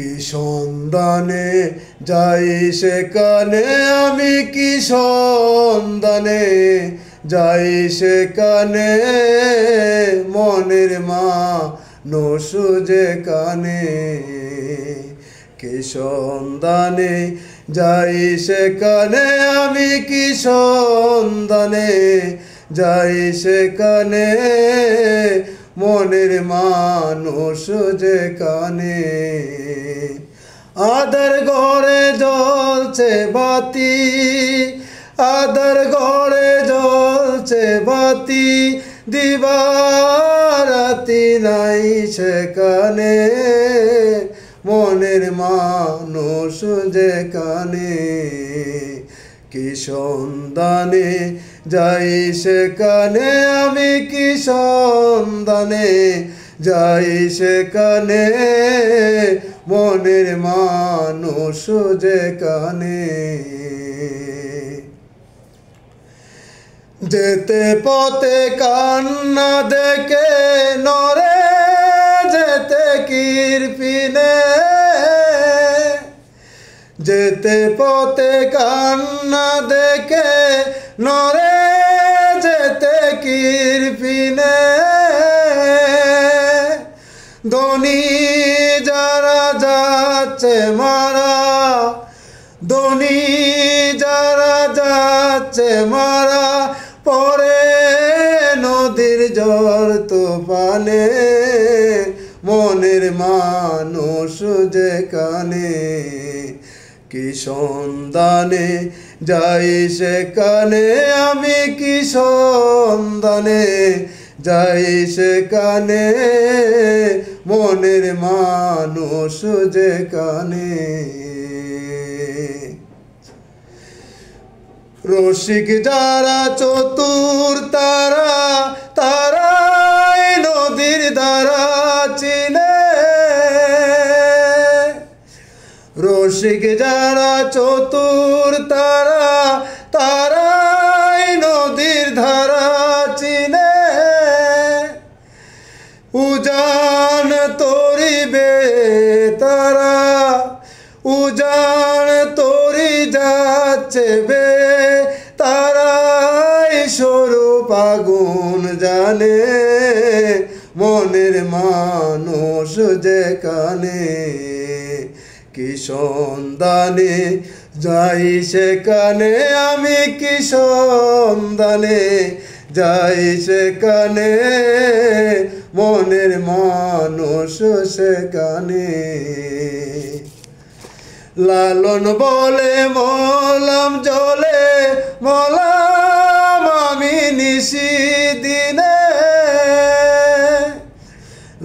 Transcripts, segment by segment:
কি সন্ধানে যাই সেখানে আমি কি সন্ধানে যাই সেখানে মনের মা নসু যে কানে কি সন্ধানে যাই সেখানে আমি কি সন্ধানে যাই সেখানে মনের মানুষ যে কানে আদার ঘরে জলছে বাতি আদার ঘরে জলছে বাতি দিবারাতি নাই কানে মনের মানুষ কানে কি সন্ধানে যাই সেখানে আমি কি সন্ধানে যাই সেখানে মনের মানুষ যেখানে যেতে পথে কান্না দেখে নরে যেতে কীর্পিনে যেতে পথে কান্না দেখে নরে যেতে কিরপিনে ধনী যারা যাচ্ছে মারা ধনী যারা যাচ্ছে মারা পরে নদীর জল তো পানে মনের মানুষ যে কানে কি সন্ধানে যাই সেখানে আমি কি সন্ধানে যাই সেখানে মনের মানুষ যেখানে রসিক যারা চতুর তারা তারা নদীর দ্বারা চিনে রসিক চতুর তারা তারাই নদীর ধারা চিনে উজান তরিবে তারা উজান তরি যাচ্ছে বে তারাই স্বরূপ আগুন জানে মনের মানুষ যে কানে কি দানে যাই সেখানে আমি কি দানে যাই সেখানে মনের মানুষ সেখানে লালন বলে মলাম জলে মলাম আমি নিশি দিনে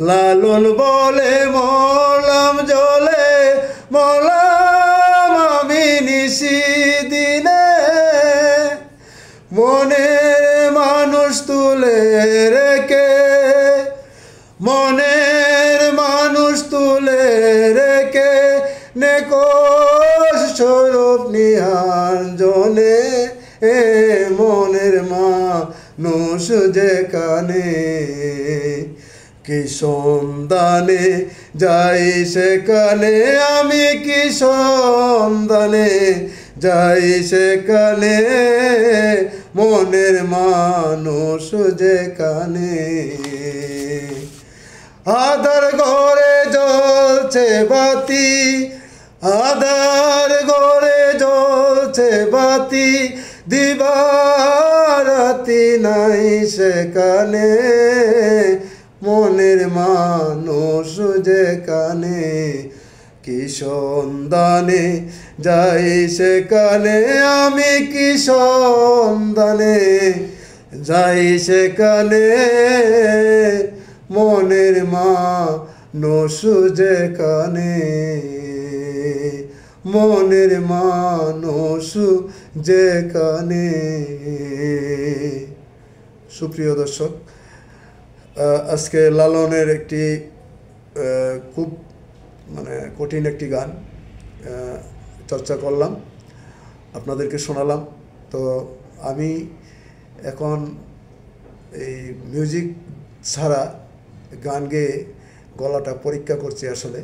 লালন বলে মলাম জলে মলাম আমি নিশি দিনে মনের মানুষ তুলে রেখে মনের মানুষ তুলে রেখে নেকশ স্বরূপ নিহার জনে এ মনের মা নুষ কানে কি সন্ধানে যাই সেখানে আমি কি সন্ধানে যাই সেখানে মনের মানুষ যেখানে আধার ঘরে জ্বলছে বাতি আধার ঘরে জ্বলছে বাতি দিবারাতি নাই সেখানে মনের মানুষ যে কানে কি সন্ধানে যাই সেখানে আমি কি সন্ধানে যাই সেখানে মনের মা নসু যে কানে মনের মা নসু যে কানে সুপ্রিয় দর্শক আজকে লালনের একটি খুব মানে কঠিন একটি গান চর্চা করলাম আপনাদেরকে শোনালাম তো আমি এখন এই মিউজিক ছাড়া গান গেয়ে গলাটা পরীক্ষা করছি আসলে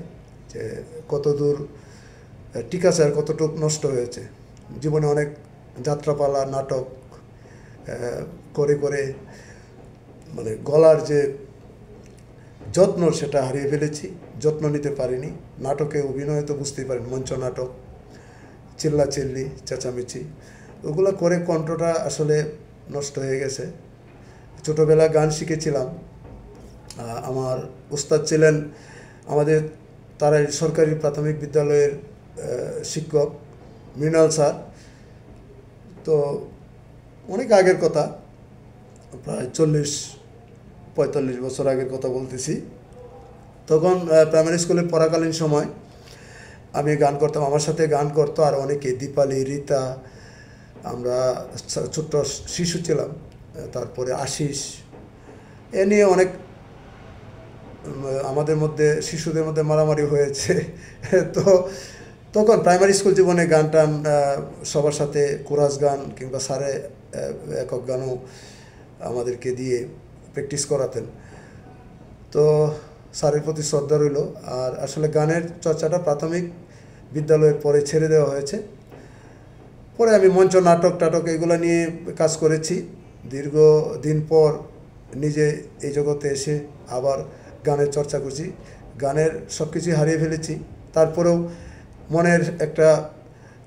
যে কত দূর ঠিক আছে আর কতটুকু নষ্ট হয়েছে জীবনে অনেক যাত্রাপালা নাটক করে করে মানে গলার যে যত্ন সেটা হারিয়ে ফেলেছি যত্ন নিতে পারিনি নাটকে অভিনয় তো বুঝতেই পারেন মঞ্চ নাটক চিল্লাচিল্লি চেঁচামেচি ওগুলো করে কণ্ঠটা আসলে নষ্ট হয়ে গেছে ছোটোবেলা গান শিখেছিলাম আমার উস্তাদ ছিলেন আমাদের তারাই সরকারি প্রাথমিক বিদ্যালয়ের শিক্ষক মৃণাল স্যার তো অনেক আগের কথা প্রায় চল্লিশ পঁয়তাল্লিশ বছর আগের কথা বলতেছি তখন প্রাইমারি স্কুলে পড়াকালীন সময় আমি গান করতাম আমার সাথে গান করতো আর অনেকে দীপালি রীতা আমরা ছোট্ট শিশু ছিলাম তারপরে আশিস এ নিয়ে অনেক আমাদের মধ্যে শিশুদের মধ্যে মারামারি হয়েছে তো তখন প্রাইমারি স্কুল জীবনে গান টান সবার সাথে কোরাস গান কিংবা সারে একক গানও আমাদেরকে দিয়ে প্র্যাকটিস করাতেন তো স্যারের প্রতি শ্রদ্ধা রইল আর আসলে গানের চর্চাটা প্রাথমিক বিদ্যালয়ের পরে ছেড়ে দেওয়া হয়েছে পরে আমি মঞ্চ নাটক টাটক এগুলো নিয়ে কাজ করেছি দীর্ঘ দিন পর নিজে এই জগতে এসে আবার গানের চর্চা করছি গানের সব কিছুই হারিয়ে ফেলেছি তারপরেও মনের একটা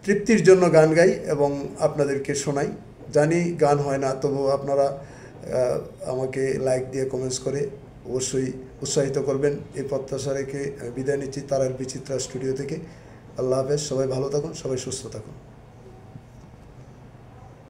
তৃপ্তির জন্য গান গাই এবং আপনাদেরকে শোনাই জানি গান হয় না তবু আপনারা আমাকে লাইক দিয়ে কমেন্টস করে অবশ্যই উৎসাহিত করবেন এই প্রত্যাশা রেখে বিদায় নিচ্ছি তারার বিচিত্রা স্টুডিও থেকে আল্লাহ হাফেজ সবাই ভালো থাকুন সবাই সুস্থ থাকুন